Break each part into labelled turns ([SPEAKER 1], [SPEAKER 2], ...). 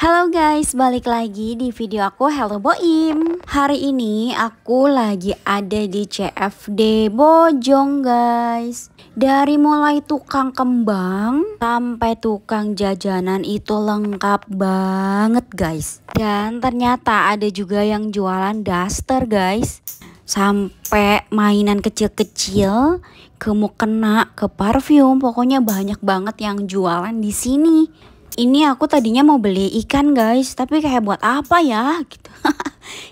[SPEAKER 1] Halo guys, balik lagi di video aku Hello Boim Hari ini aku lagi ada di CFD Bojong guys Dari mulai tukang kembang sampai tukang jajanan itu lengkap banget guys Dan ternyata ada juga yang jualan daster guys Sampai mainan kecil-kecil, ke kena ke parfum, pokoknya banyak banget yang jualan di sini ini aku tadinya mau beli ikan guys tapi kayak buat apa ya gitu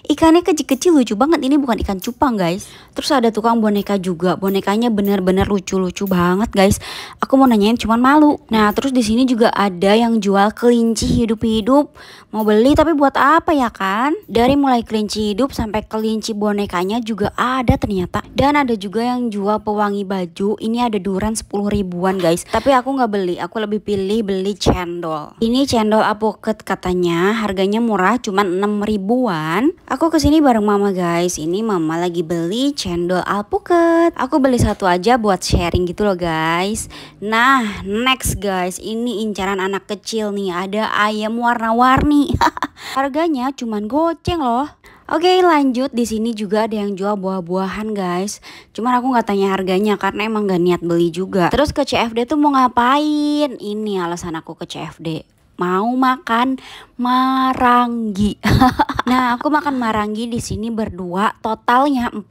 [SPEAKER 1] Ikannya kecil-kecil lucu banget. Ini bukan ikan cupang, guys. Terus ada tukang boneka juga. Bonekanya bener-bener lucu-lucu banget, guys. Aku mau nanyain cuman malu. Nah, terus di sini juga ada yang jual kelinci hidup-hidup. Mau beli tapi buat apa ya kan? Dari mulai kelinci hidup sampai kelinci bonekanya juga ada ternyata. Dan ada juga yang jual pewangi baju. Ini ada duran 10 ribuan, guys. Tapi aku nggak beli. Aku lebih pilih beli cendol. Ini cendol apoket katanya. Harganya murah cuman 6 ribuan. Aku kesini bareng mama guys, ini mama lagi beli cendol alpukat Aku beli satu aja buat sharing gitu loh guys Nah next guys, ini incaran anak kecil nih, ada ayam warna-warni Harganya cuman goceng loh Oke okay, lanjut di sini juga ada yang jual buah-buahan guys. Cuman aku nggak tanya harganya karena emang gak niat beli juga. Terus ke CFD tuh mau ngapain? Ini alasan aku ke CFD mau makan marangi. nah, aku makan marangi di sini berdua totalnya 40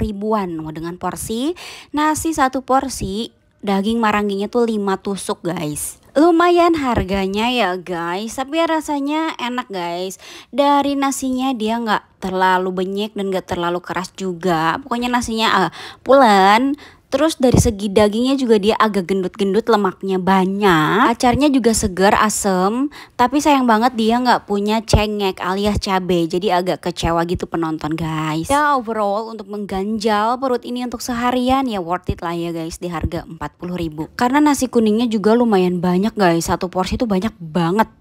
[SPEAKER 1] ribuan dengan porsi nasi satu porsi, daging maranginya tuh lima tusuk, guys. Lumayan harganya ya guys, tapi rasanya enak guys. Dari nasinya dia nggak terlalu benyek dan nggak terlalu keras juga. Pokoknya nasinya uh, pulen, Terus dari segi dagingnya juga dia agak gendut-gendut lemaknya banyak. Acarnya juga segar, asem. Tapi sayang banget dia nggak punya cengek alias cabe. Jadi agak kecewa gitu penonton guys. Ya overall untuk mengganjal perut ini untuk seharian ya worth it lah ya guys di harga puluh ribu. Karena nasi kuningnya juga lumayan banyak guys. Satu porsi itu banyak banget.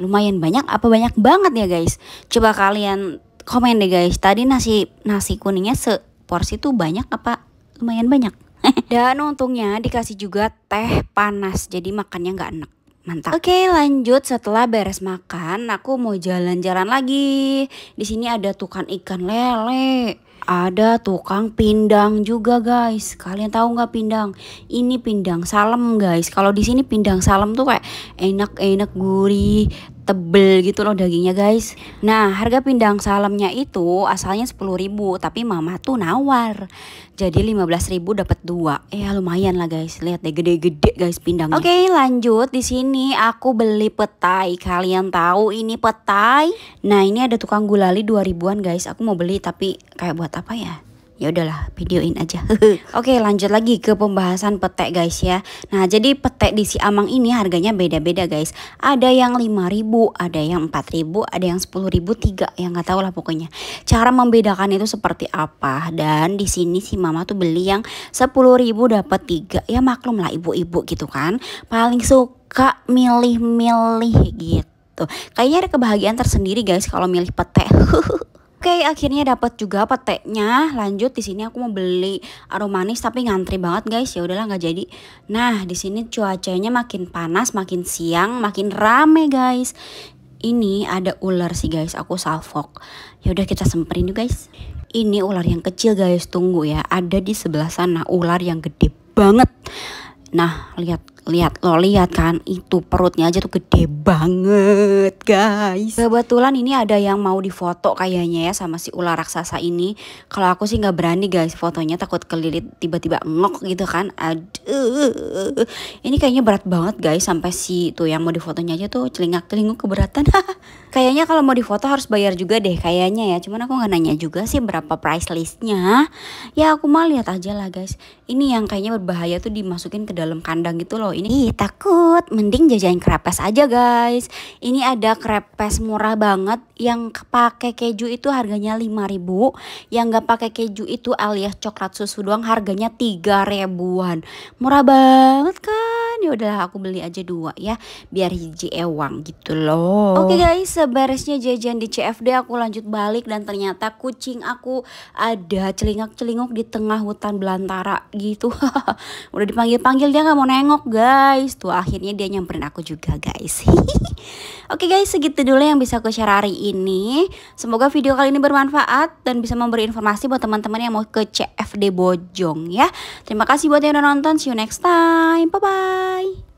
[SPEAKER 1] Lumayan banyak apa banyak banget ya guys. Coba kalian komen deh guys. Tadi nasi nasi kuningnya seporsi itu banyak apa lumayan banyak. Dan untungnya dikasih juga teh panas, jadi makannya nggak enak. Mantap. Oke, lanjut setelah beres makan, aku mau jalan-jalan lagi. Di sini ada tukang ikan lele. Ada tukang pindang juga, guys. Kalian tahu nggak pindang? Ini pindang salem, guys. Kalau di sini pindang salem tuh kayak enak-enak gurih, tebel gitu loh dagingnya guys Nah harga pindang salamnya itu asalnya 10.000 tapi mama tuh nawar Jadi 15.000 dapat dua Ya lumayan lah guys lihat deh gede-gede guys pindangnya Oke okay, lanjut di sini aku beli petai Kalian tahu ini petai Nah ini ada tukang gulali 2000an guys aku mau beli tapi kayak buat apa ya ya udahlah videoin aja oke lanjut lagi ke pembahasan petek guys ya nah jadi petek di si amang ini harganya beda-beda guys ada yang 5000 ada yang 4000 ada yang sepuluh ribu tiga yang nggak tahu lah pokoknya cara membedakan itu seperti apa dan di sini si mama tuh beli yang sepuluh ribu dapat tiga ya maklum lah ibu-ibu gitu kan paling suka milih-milih gitu Kayaknya ada kebahagiaan tersendiri guys kalau milih petek. Oke, akhirnya dapat juga peteknya. Lanjut di sini aku mau beli aroma manis tapi ngantri banget guys. Ya udahlah nggak jadi. Nah, di sini cuacanya makin panas, makin siang, makin rame guys. Ini ada ular sih guys, aku salfok. Ya udah kita semperin yuk guys. Ini ular yang kecil guys, tunggu ya. Ada di sebelah sana ular yang gede banget. Nah, lihat lihat lo lihat kan itu perutnya aja tuh gede banget guys kebetulan ini ada yang mau difoto kayaknya ya sama si ular raksasa ini kalau aku sih nggak berani guys fotonya takut kelilit tiba-tiba ngok gitu kan aduh ini kayaknya berat banget guys sampai si tuh yang mau difotonya aja tuh celingak celinguk keberatan kayaknya kalau mau difoto harus bayar juga deh kayaknya ya cuman aku nggak nanya juga sih berapa price listnya ya aku mah lihat aja lah guys ini yang kayaknya berbahaya tuh dimasukin ke dalam kandang gitu loh loh ini Ih, takut. Mending jajain krepes aja, guys. Ini ada krepes murah banget yang pakai keju itu harganya 5000 yang nggak pakai keju itu alias coklat susu doang harganya tiga ribuan. Murah banget, kan? ya udahlah aku beli aja dua ya biar hiji ewang gitu loh oke okay guys seberesnya jajan di CFD aku lanjut balik dan ternyata kucing aku ada celingak celinguk di tengah hutan belantara gitu udah dipanggil-panggil dia nggak mau nengok guys tuh akhirnya dia nyamperin aku juga guys Oke okay guys, segitu dulu yang bisa aku share hari ini. Semoga video kali ini bermanfaat dan bisa memberi informasi buat teman-teman yang mau ke CFD Bojong ya. Terima kasih buat yang udah nonton. See you next time. Bye bye. Bye.